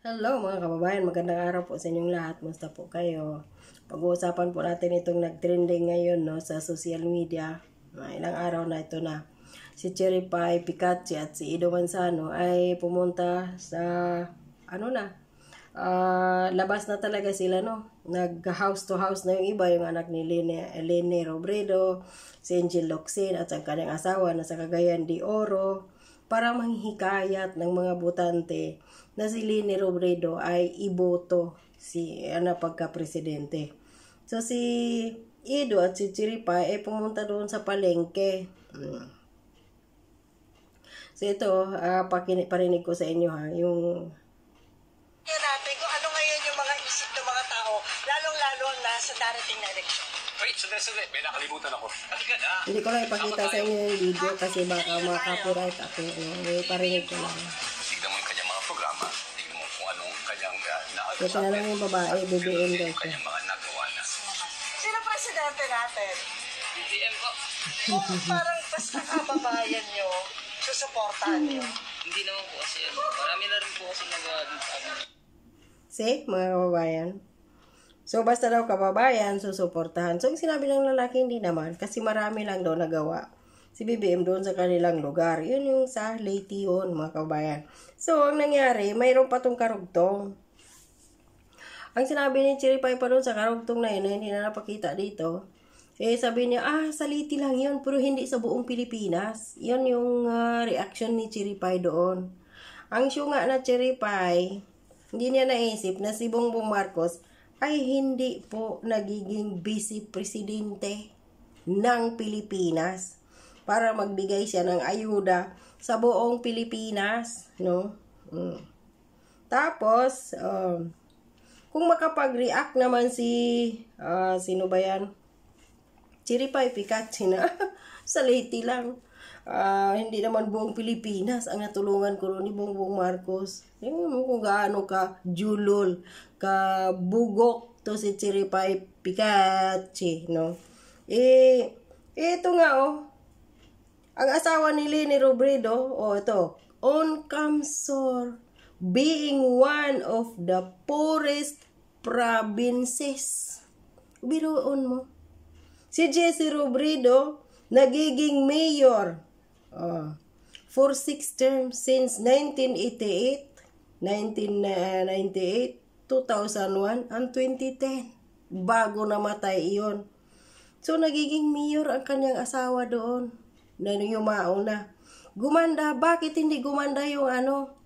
Hello mga kababayan, magandang araw po sa inyong lahat. Musta po kayo? Pag-uusapan po natin itong nag-trending ngayon no, sa social media. May ilang araw na ito na. Si Cherry Pie, Pikachu at si Ido Manzano ay pumunta sa ano na, uh, labas na talaga sila no. Nag house to house na yung iba, yung anak ni Lene, Elene Robredo, si Angel Locsin at ang kanyang asawa na sa Cagayan de Oro para manghikayat ng mga botante na si Lini Robredo ay iboto si ano, pagka-presidente. So si Ido at si Chiripa ay eh, pumunta doon sa palengke. Hmm. So ito, uh, pakini, parinig ko sa inyo ha, yung Hindi ko lang ipakita sa inyo yung video kasi baka makapiright ako. Eh. May parinig ko lang. Tignan mo yung kanyang mga mo kung kanyang inaagaw sa akin. yung babae, BBM daw ko. Sino presidente natin? BBM ko. Kung parang basta kababayan nyo, susuportahan nyo. Hindi naman po kasi yun. Ano, marami na rin po kasi nagawa din See, mga kababayan. So, basta daw kababayan, susuportahan. So, yung sinabi ng lalaki, hindi naman. Kasi marami lang daw nagawa si BBM doon sa kanilang lugar. Yun yung sa Leyte yun, mga kabayan. So, ang nangyari, mayroon pa tong karugtong. Ang sinabi ni Chiripay pa doon sa karugtong na yun, na hindi na napakita dito, eh, sabi niya, ah, sa Leyte lang yun, pero hindi sa buong Pilipinas. Yun yung uh, reaction ni Chiripay doon. Ang syunga na Chiripay, hindi niya naisip na si Bongbong Marcos ay hindi po nagiging vice presidente ng Pilipinas para magbigay siya ng ayuda sa buong Pilipinas, no? Mm. Tapos um, kung makapag-react naman si uh, sino ba yan? Chiripay Picachi na. sa Leyte lang. Ah, hindi naman buong Pilipinas ang natulungan ko ni buong Marcos. Tingnan mo kung gaano ka julol, ka bugok to si Chiripay Pikachi, no? Eh, ito nga oh. Ang asawa ni Leni Robredo, oh ito, on Kamsor, being one of the poorest provinces. Biroon mo. Si Jesse Robredo, Nagiging mayor oh, for six terms since 1988, 1998, 2001, and 2010. Bago namatay iyon. So, nagiging mayor ang kanyang asawa doon. Na yung mauna. Gumanda, bakit hindi gumanda yung ano?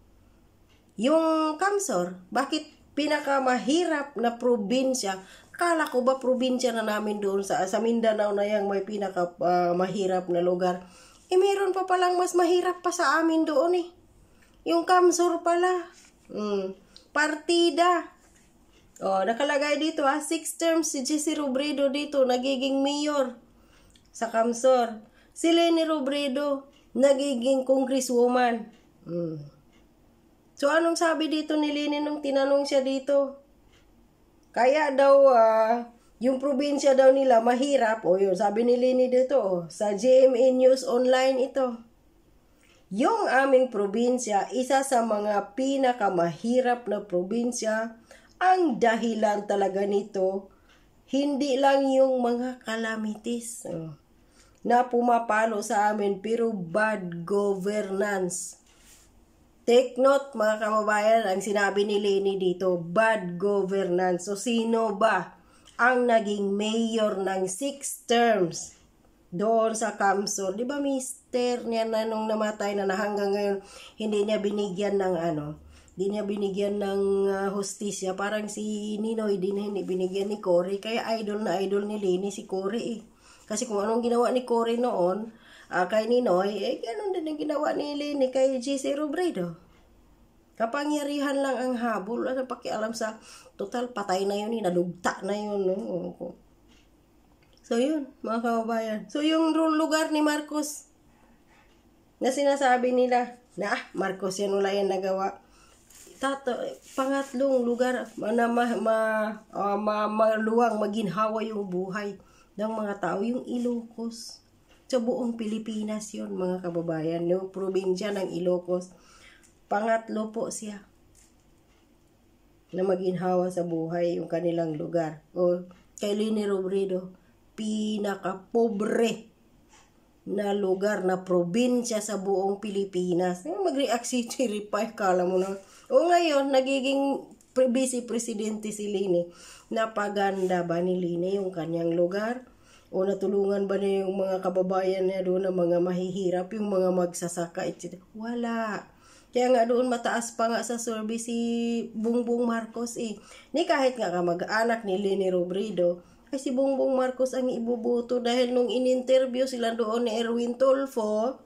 Yung Kamsor, bakit pinakamahirap na probinsya Kala ko ba probinsya na namin doon sa, sa Mindanao na yung may pinaka uh, mahirap na lugar. Eh meron pa palang mas mahirap pa sa amin doon eh. Yung Kamsur pala. Mm. Partida. Oh, nakalagay dito ah, six terms si Jesse Robredo dito, nagiging mayor sa Kamsor. Si Lenny Robredo, nagiging congresswoman. Mm. So, anong sabi dito ni Lenny nung tinanong siya dito? Kaya daw, uh, yung probinsya daw nila mahirap. O yun, sabi ni Lini dito, oh, sa GMA News Online ito. Yung aming probinsya, isa sa mga pinakamahirap na probinsya, ang dahilan talaga nito, hindi lang yung mga kalamitis uh, oh, na pumapalo sa amin, pero bad governance Take note mga kababayan, ang sinabi ni Leni dito, bad governance. So sino ba ang naging mayor ng six terms doon sa Kamsor? Di ba mister niya na nung namatay na, na hanggang ngayon hindi niya binigyan ng ano, hindi niya binigyan ng uh, ah, hostisya. Parang si Ninoy din hindi binigyan ni Cory. Kaya idol na idol ni Leni si Cory eh. Kasi kung anong ginawa ni Cory noon, uh, kay Ninoy, eh ganun din ang ginawa ni Lenny eh, kay JC Robredo. Kapangyarihan lang ang habol. Ano pakialam sa total patay na yun, eh, nadugta na yun. Eh, so yun, mga kababayan. So yung lugar ni Marcos na sinasabi nila, na ah, Marcos yan wala yan nagawa. Tato, pangatlong lugar na ma, ma, uh, ma, maluwang, maginhawa yung buhay ng mga tao, yung Ilocos sa buong Pilipinas yon mga kababayan, no probinsya ng Ilocos. Pangatlo po siya na maginhawa sa buhay yung kanilang lugar. O kay Lini Robredo, pinakapobre na lugar na probinsya sa buong Pilipinas. Eh, mag-react si Cherry Pie, kala mo na. O ngayon, nagiging vice presidente si Lini. Napaganda ba ni Lini yung kanyang lugar? o natulungan ba niya yung mga kababayan niya doon na mga mahihirap, yung mga magsasaka, etc. Wala. Kaya nga doon mataas pa nga sa survey si Bongbong Marcos eh. Ni kahit nga ka mag-anak ni Leni Robredo, ay si Bungbong Marcos ang ibubuto dahil nung in-interview sila doon ni Erwin Tulfo,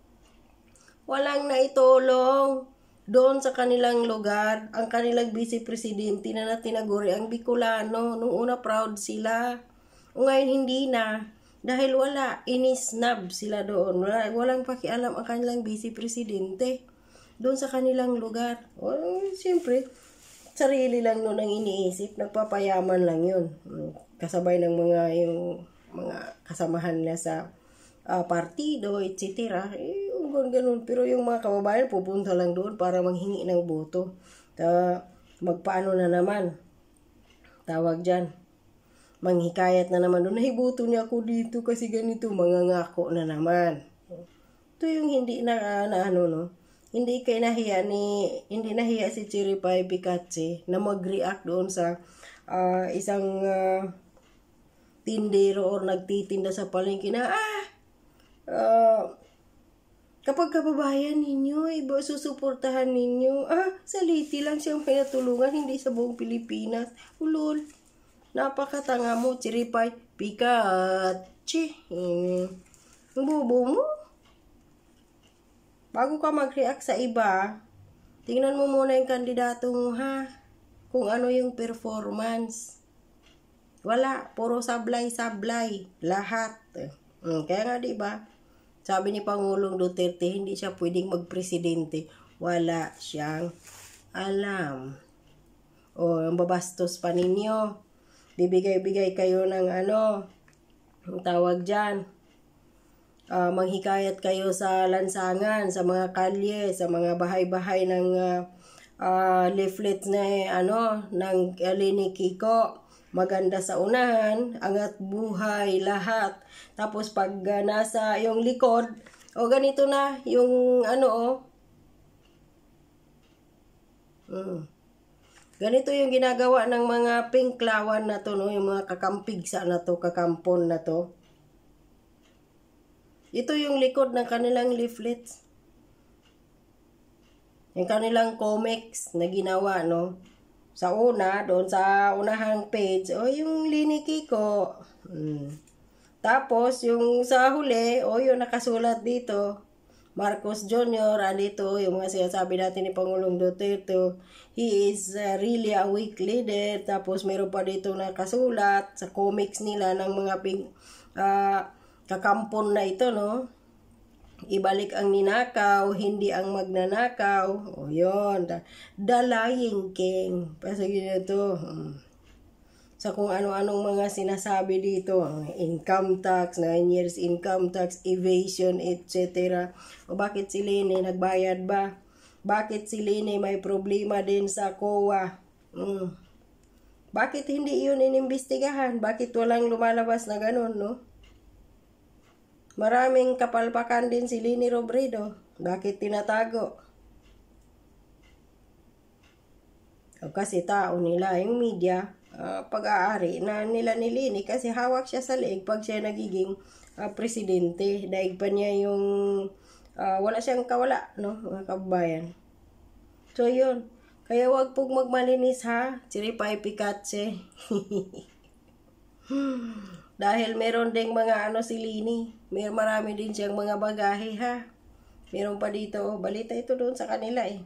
walang naitulong doon sa kanilang lugar ang kanilang vice presidente na natinaguri ang Bicolano. Nung una proud sila. ngayon hindi na. Dahil wala, inisnab sila doon. Wala, walang pakialam ang kanilang vice presidente doon sa kanilang lugar. O, oh, siyempre, sarili lang noon ang iniisip. Nagpapayaman lang yun. Mm, kasabay ng mga yung mga kasamahan na sa uh, partido, etc. Eh, ganun, ganun. Pero yung mga kababayan, pupunta lang doon para manghingi ng boto. Ta magpaano na naman. Tawag dyan manghikayat na naman doon, nahibuto niya ako dito kasi ganito, mangangako na naman. Ito yung hindi na, uh, na ano, no? Hindi kay nahiya ni, hindi nahiya si Chiripay Pikachi na mag-react doon sa uh, isang uh, tindero or nagtitinda sa palengke na, ah, uh, kapag kababayan ninyo, iba susuportahan ninyo, ah, sa lang siyang pinatulungan, hindi sa buong Pilipinas. Ulol. Napakatanga mo, chiripay, pikat. Chi, eh, ang bubo mo. Bago ka mag-react sa iba, tingnan mo muna yung kandidato mo ha. Kung ano yung performance. Wala, puro sablay-sablay. Lahat. Hmm, kaya nga di Sabi ni Pangulong Duterte, hindi siya pwedeng magpresidente. Wala siyang alam. O, ang babastos pa ninyo bibigay-bigay kayo ng ano, ang tawag dyan, uh, manghikayat kayo sa lansangan, sa mga kalye, sa mga bahay-bahay ng uh, uh, leaflet na ano, ng Eleni Kiko maganda sa unahan, angat buhay, lahat. Tapos pag uh, nasa yung likod, o oh, ganito na yung ano o. Oh. Mm. Ganito yung ginagawa ng mga pinklawan na to, no? yung mga kakampigsa na to, kakampon na to. Ito yung likod ng kanilang leaflets. Yung kanilang comics na ginawa, no? Sa una, doon sa unahang page, o oh, yung liniki ko. Hmm. Tapos, yung sa huli, o oh, yung nakasulat dito, Marcos Jr., andito yung mga sinasabi natin ni Pangulong Duterte, he is uh, really a weak leader. Tapos meron pa dito na kasulat sa comics nila ng mga ping, uh, ah, kakampon na ito, no? Ibalik ang ninakaw, hindi ang magnanakaw. O, yun. The, the Lying King. Pasagin na Hmm sa kung ano-anong mga sinasabi dito, ang income tax, 9 years income tax, evasion, etc. O bakit si Lene nagbayad ba? Bakit si Lene may problema din sa COA? Mm. Bakit hindi yun inimbestigahan? Bakit walang lumalabas na ganun, no? Maraming kapalpakan din si Lene Robredo. Bakit tinatago? O kasi tao nila, yung media, uh, pag-aari na nila ni nilini kasi hawak siya sa leeg pag siya nagiging uh, presidente. Daig pa niya yung uh, wala siyang kawala, no, mga kabayan. So, yun. Kaya wag pong magmalinis ha. Chiripay pikatse. Dahil meron ding mga ano si Lini. May marami din siyang mga bagahe ha. Meron pa dito. Oh, balita ito doon sa kanila eh.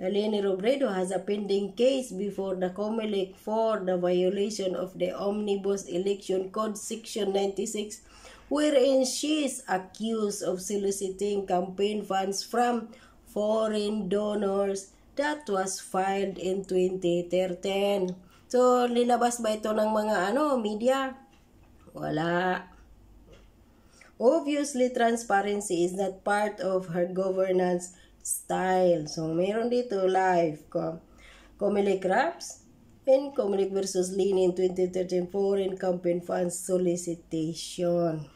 Eleni Robredo has a pending case before the COMELEC for the violation of the Omnibus Election Code Section 96 wherein she is accused of soliciting campaign funds from foreign donors that was filed in 2013. So, nilabas ba ito ng mga ano, media? Wala. Obviously, transparency is not part of her governance style. So, meron dito live ko. Comelec Crafts and Comelec versus Lenin 2013 Foreign Campaign Fund Solicitation.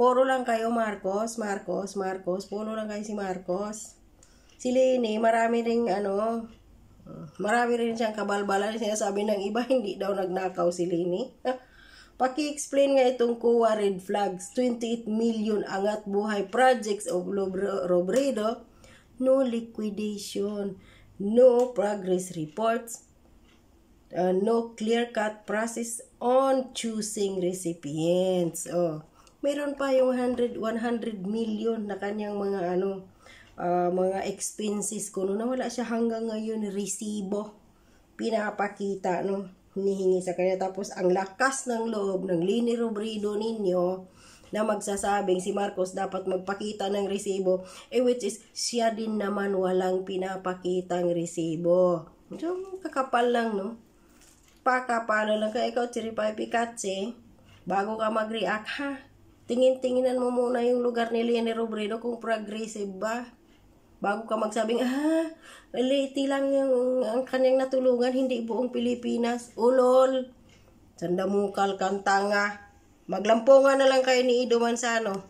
Puro lang kayo, Marcos, Marcos, Marcos. Puro lang kayo si Marcos. Si Lini, marami ring ano, marami rin siyang kabalbalan. Sinasabi ng iba, hindi daw nagnakaw si Lini. Paki-explain nga itong COA Red Flags, 28 million angat buhay projects of Robredo, no liquidation, no progress reports, uh, no clear-cut process on choosing recipients. Oh, meron pa yung 100 100 million na kanyang mga ano uh, mga expenses kuno na wala siya hanggang ngayon resibo pinapakita no hinihingi sa kanya. Tapos, ang lakas ng loob ng Lini Robredo ninyo na magsasabing si Marcos dapat magpakita ng resibo, eh which is, siya din naman walang pinapakitang resibo. So, kakapal lang, no? Pakapalo lang ka. Ikaw, Chiripay Pikatsi, bago ka mag-react, ha? Tingin-tinginan mo muna yung lugar ni Lini Robredo kung progressive ba Bago ka magsabing, ah, Leyte lang yung ang kanyang natulungan, hindi buong Pilipinas. Ulol! Sandamukal kang tanga. Ah. Maglampungan na lang kayo ni Ido Manzano.